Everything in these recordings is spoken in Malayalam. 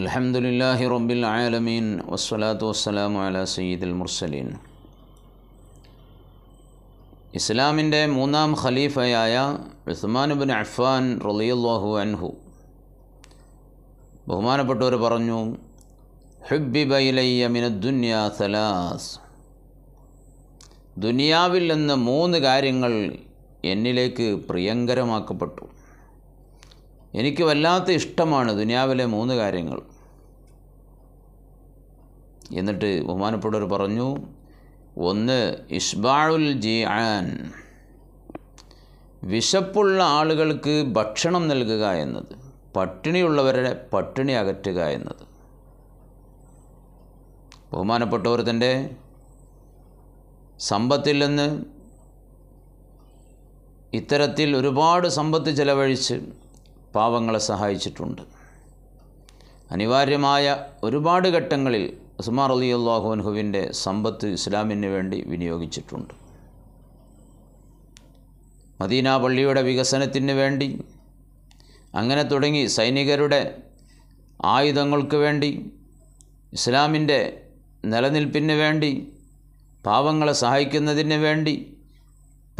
അലഹമുല്ലാഹി റബ്ബിൽ ആലമീൻ വസ്സലാത്തു വസ്സലാമു അല സയ്യിദുൽ മുർസലീൻ ഇസ്ലാമിൻ്റെ മൂന്നാം ഖലീഫയായ ഉസ്മാനുബിൻ അഫ്ഫാൻ റലിയല്ലാഹു അൻഹു ബഹുമാനപ്പെട്ടവർ പറഞ്ഞു ഹുബിബൈലയ്യ മിനദ്ദുന്യ സലാസ് ദുനിയാവിൽ നിന്ന് മൂന്ന് കാര്യങ്ങൾ എന്നിലേക്ക് പ്രിയങ്കരമാക്കപ്പെട്ടു എനിക്ക് വല്ലാത്ത ഇഷ്ടമാണ് ദുനിയാവിലെ മൂന്ന് കാര്യങ്ങൾ എന്നിട്ട് ബഹുമാനപ്പെട്ടവർ പറഞ്ഞു ഒന്ന് ഇഷ്ബാളുൽ ജിആൻ വിശപ്പുള്ള ആളുകൾക്ക് ഭക്ഷണം നൽകുക എന്നത് പട്ടിണിയുള്ളവരുടെ പട്ടിണി അകറ്റുക എന്നത് ബഹുമാനപ്പെട്ടവർ തൻ്റെ സമ്പത്തിൽ നിന്ന് ഇത്തരത്തിൽ ഒരുപാട് സമ്പത്ത് ചിലവഴിച്ച് പാവങ്ങളെ സഹായിച്ചിട്ടുണ്ട് അനിവാര്യമായ ഒരുപാട് ഘട്ടങ്ങളിൽ ഉസ്മാർ അലി അള്ളാഹുൻഹുവിൻ്റെ സമ്പത്ത് ഇസ്ലാമിന് വേണ്ടി വിനിയോഗിച്ചിട്ടുണ്ട് മദീന പള്ളിയുടെ വികസനത്തിന് വേണ്ടി അങ്ങനെ തുടങ്ങി സൈനികരുടെ ആയുധങ്ങൾക്ക് വേണ്ടി ഇസ്ലാമിൻ്റെ നിലനിൽപ്പിന് വേണ്ടി പാവങ്ങളെ സഹായിക്കുന്നതിന് വേണ്ടി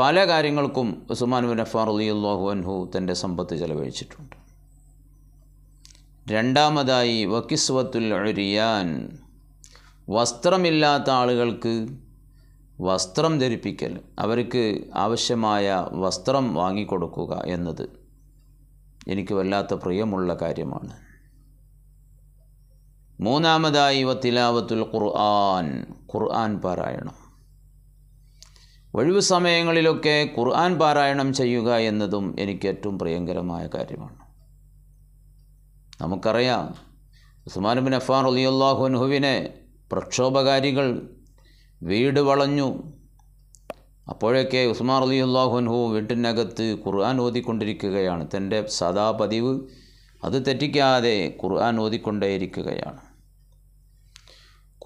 പല കാര്യങ്ങൾക്കും ഉസ്മാൻ ബിൻ അഫാർ അലിയുള്ളാഹു അൻഹു തൻ്റെ സമ്പത്ത് ചെലവഴിച്ചിട്ടുണ്ട് രണ്ടാമതായി വക്കിസ്വത്തുൽ അഴിയാൻ വസ്ത്രമില്ലാത്ത ആളുകൾക്ക് വസ്ത്രം ധരിപ്പിക്കൽ അവർക്ക് ആവശ്യമായ വസ്ത്രം വാങ്ങിക്കൊടുക്കുക എന്നത് എനിക്ക് വല്ലാത്ത പ്രിയമുള്ള കാര്യമാണ് മൂന്നാമതായി വത്തിലാവത്തുൽ ഖുർആൻ ഖുർആൻ പാരായണം ഒഴിവ് സമയങ്ങളിലൊക്കെ ഖുർആൻ പാരായണം ചെയ്യുക എന്നതും എനിക്ക് ഏറ്റവും പ്രിയങ്കരമായ കാര്യമാണ് നമുക്കറിയാം ഉസ്മാനുബിൻ അഫാൻ അലിയുല്ലാഹു അൻഹുവിനെ പ്രക്ഷോഭകാരികൾ വീട് വളഞ്ഞു അപ്പോഴൊക്കെ ഉസ്മാൻ അലിയുല്ലാഹു അൻഹു വീട്ടിനകത്ത് ഖുർആൻ ഓതിക്കൊണ്ടിരിക്കുകയാണ് തൻ്റെ സദാ പതിവ് അത് തെറ്റിക്കാതെ ഖുർആൻ ഓതിക്കൊണ്ടേയിരിക്കുകയാണ്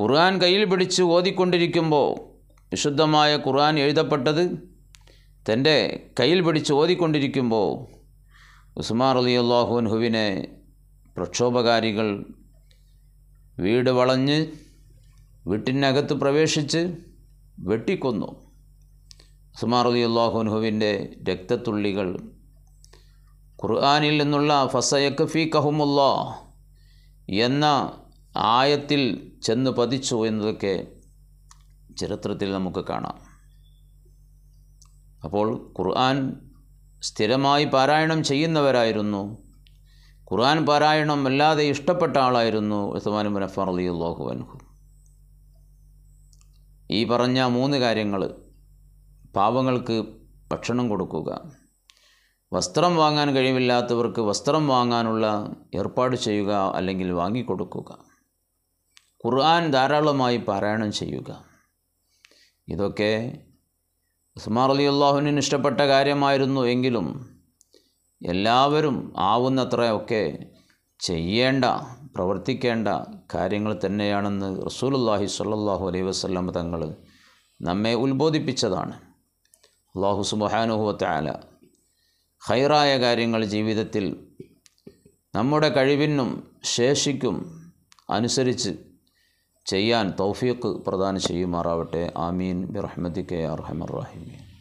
ഖുർആൻ കയ്യിൽ പിടിച്ച് ഓതിക്കൊണ്ടിരിക്കുമ്പോൾ വിശുദ്ധമായ ഖുർആൻ എഴുതപ്പെട്ടത് തൻ്റെ കയ്യിൽ പിടിച്ച് ഓതിക്കൊണ്ടിരിക്കുമ്പോൾ ഉസ്മാൻ അലി അള്ളാഹുൻഹുവിനെ പ്രക്ഷോഭകാരികൾ വീട് വളഞ്ഞ് വീട്ടിനകത്ത് പ്രവേശിച്ച് വെട്ടിക്കൊന്നു ഉസ്മാൻ അലി അള്ളാഹുൻഹുവിൻ്റെ രക്തത്തുള്ളികൾ ഖുർആാനിൽ നിന്നുള്ള ഫി കഹുമുല്ലാ എന്ന ആയത്തിൽ ചെന്ന് പതിച്ചു എന്നതൊക്കെ ചരിത്രത്തിൽ നമുക്ക് കാണാം അപ്പോൾ ഖുർആൻ സ്ഥിരമായി പാരായണം ചെയ്യുന്നവരായിരുന്നു ഖുർആൻ പാരായണം അല്ലാതെ ഇഷ്ടപ്പെട്ട ആളായിരുന്നു ഉസ്മാൻ ബിൻ അഫാൻ അലി അള്ളാഹു അൻഹു ഈ പറഞ്ഞ മൂന്ന് കാര്യങ്ങൾ പാവങ്ങൾക്ക് ഭക്ഷണം കൊടുക്കുക വസ്ത്രം വാങ്ങാൻ കഴിവില്ലാത്തവർക്ക് വസ്ത്രം വാങ്ങാനുള്ള ഏർപ്പാട് ചെയ്യുക അല്ലെങ്കിൽ വാങ്ങിക്കൊടുക്കുക ഖുർആൻ ധാരാളമായി പാരായണം ചെയ്യുക ഇതൊക്കെ ഉസ്മാർ അലി അള്ളാഹുവിന് ഇഷ്ടപ്പെട്ട കാര്യമായിരുന്നു എങ്കിലും എല്ലാവരും ആവുന്നത്രയൊക്കെ ചെയ്യേണ്ട പ്രവർത്തിക്കേണ്ട കാര്യങ്ങൾ തന്നെയാണെന്ന് റസൂലുല്ലാഹി സ്വല്ലല്ലാഹു അലൈഹി വസ്ലം തങ്ങൾ നമ്മെ ഉത്ബോധിപ്പിച്ചതാണ് അള്ളാഹു സുബാനുഹുവത്താല ഹൈറായ കാര്യങ്ങൾ ജീവിതത്തിൽ നമ്മുടെ കഴിവിനും ശേഷിക്കും അനുസരിച്ച് ചെയ്യാൻ തൗഫീഖ് പ്രദാനം ചെയ്യുമാറാവട്ടെ ആമീൻ ബിറഹ്മദിക്കെ അർഹമർ റാഹിമീൻ